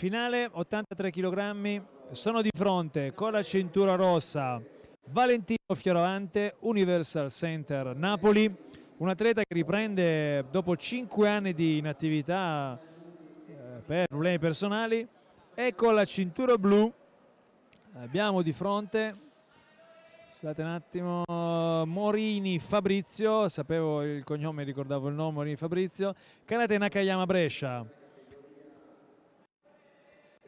Finale 83 kg, sono di fronte con la cintura rossa Valentino Fioravante, Universal Center Napoli, un atleta che riprende dopo 5 anni di inattività eh, per problemi personali e con la cintura blu abbiamo di fronte scusate un attimo Morini Fabrizio sapevo il cognome ricordavo il nome Morini Fabrizio Karate Nakayama Brescia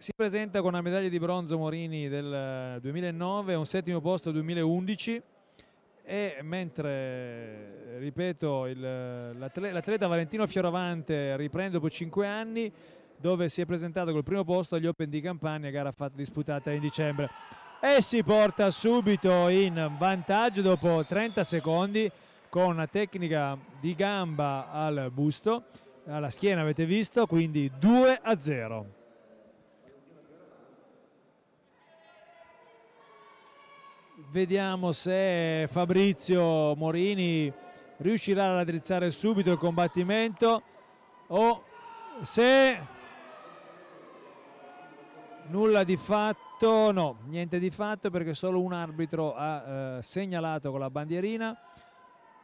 si presenta con una medaglia di bronzo Morini del 2009, un settimo posto 2011 e mentre, ripeto, l'atleta Valentino Fioravante riprende dopo 5 anni dove si è presentato col primo posto agli Open di Campania, gara fatta, disputata in dicembre. E si porta subito in vantaggio dopo 30 secondi con una tecnica di gamba al busto, alla schiena avete visto, quindi 2 a 0. vediamo se Fabrizio Morini riuscirà a raddrizzare subito il combattimento o se nulla di fatto no, niente di fatto perché solo un arbitro ha eh, segnalato con la bandierina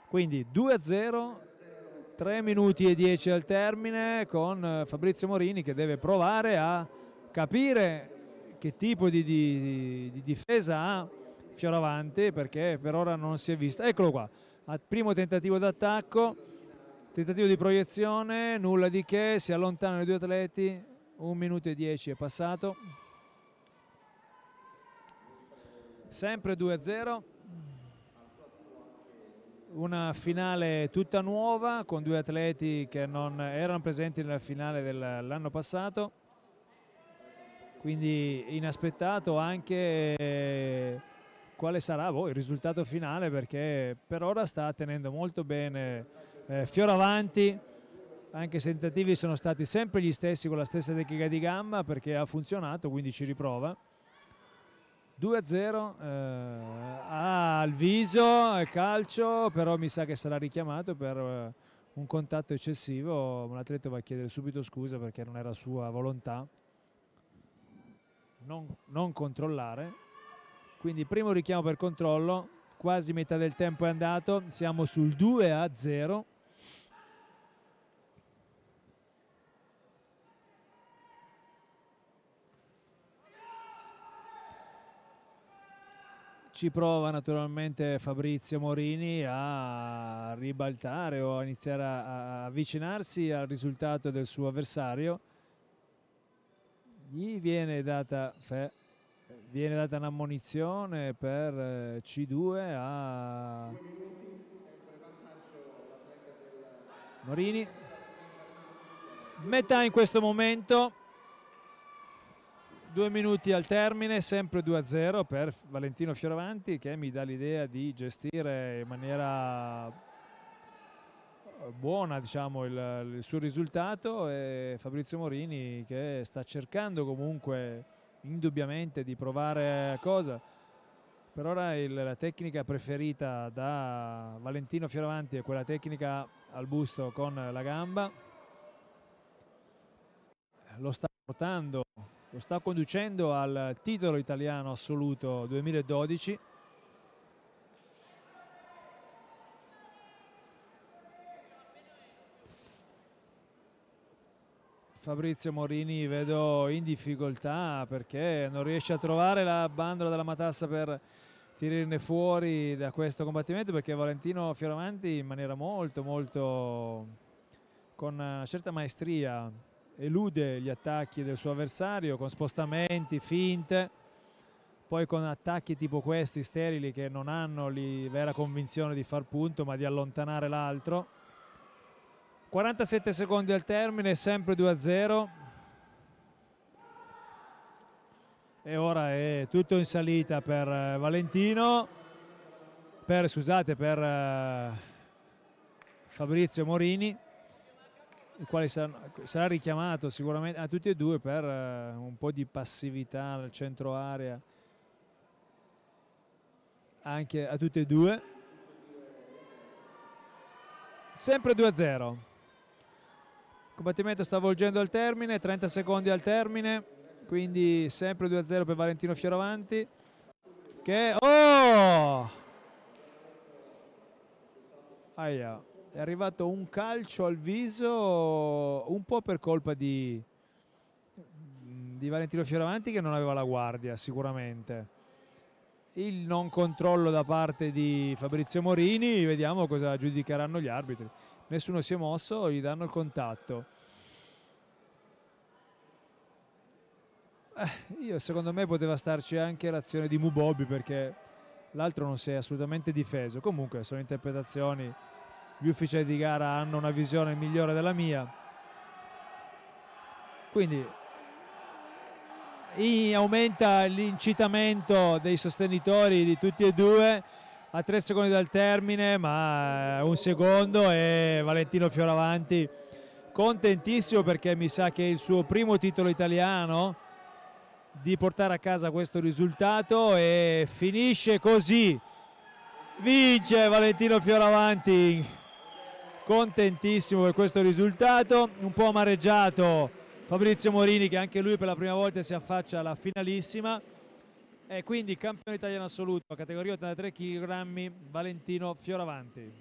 quindi 2 a 0 3 minuti e 10 al termine con eh, Fabrizio Morini che deve provare a capire che tipo di, di, di difesa ha Fioravante perché per ora non si è vista. Eccolo qua, primo tentativo d'attacco, tentativo di proiezione, nulla di che, si allontanano i due atleti, un minuto e dieci è passato. Sempre 2-0. Una finale tutta nuova con due atleti che non erano presenti nella finale dell'anno passato quindi inaspettato anche eh, quale sarà boh, il risultato finale perché per ora sta tenendo molto bene eh, Fioravanti anche se i tentativi sono stati sempre gli stessi con la stessa tecnica di gamma perché ha funzionato quindi ci riprova 2-0 eh, al viso, al calcio, però mi sa che sarà richiamato per eh, un contatto eccessivo. Un va a chiedere subito scusa perché non era sua volontà non, non controllare quindi primo richiamo per controllo quasi metà del tempo è andato siamo sul 2 a 0 ci prova naturalmente Fabrizio Morini a ribaltare o a iniziare a, avvicinarsi al risultato del suo avversario. Gli viene data fe viene data un'ammonizione per eh, C2 a Morini metà in questo momento due minuti al termine sempre 2-0 per Valentino Fioravanti che mi dà l'idea di gestire in maniera eh, buona diciamo, il, il suo risultato e Fabrizio Morini che sta cercando comunque indubbiamente di provare cosa. Per ora il, la tecnica preferita da Valentino Fioravanti è quella tecnica al busto con la gamba. Lo sta portando, lo sta conducendo al titolo italiano assoluto 2012 Fabrizio Morini vedo in difficoltà perché non riesce a trovare la bandola della matassa per tirarne fuori da questo combattimento perché Valentino Fioravanti in maniera molto molto con una certa maestria elude gli attacchi del suo avversario con spostamenti, finte poi con attacchi tipo questi sterili che non hanno la vera convinzione di far punto ma di allontanare l'altro 47 secondi al termine, sempre 2-0. E ora è tutto in salita per eh, Valentino, per, scusate, per eh, Fabrizio Morini, il quale sarà, sarà richiamato sicuramente a tutti e due per eh, un po' di passività nel centro area, anche a tutti e due. Sempre 2-0 combattimento sta volgendo al termine 30 secondi al termine quindi sempre 2-0 per Valentino Fioravanti che oh Aia, è arrivato un calcio al viso un po' per colpa di, di Valentino Fioravanti che non aveva la guardia sicuramente il non controllo da parte di Fabrizio Morini, vediamo cosa giudicheranno gli arbitri nessuno si è mosso, gli danno il contatto. Eh, io secondo me poteva starci anche l'azione di Mubobi perché l'altro non si è assolutamente difeso. Comunque sono interpretazioni, gli ufficiali di gara hanno una visione migliore della mia. Quindi aumenta l'incitamento dei sostenitori di tutti e due a tre secondi dal termine, ma eh, un secondo e Valentino Fioravanti contentissimo perché mi sa che è il suo primo titolo italiano di portare a casa questo risultato e finisce così. Vince Valentino Fioravanti, contentissimo per questo risultato, un po' amareggiato Fabrizio Morini che anche lui per la prima volta si affaccia alla finalissima. E quindi campione italiano assoluto, categoria 83 kg, Valentino Fioravanti.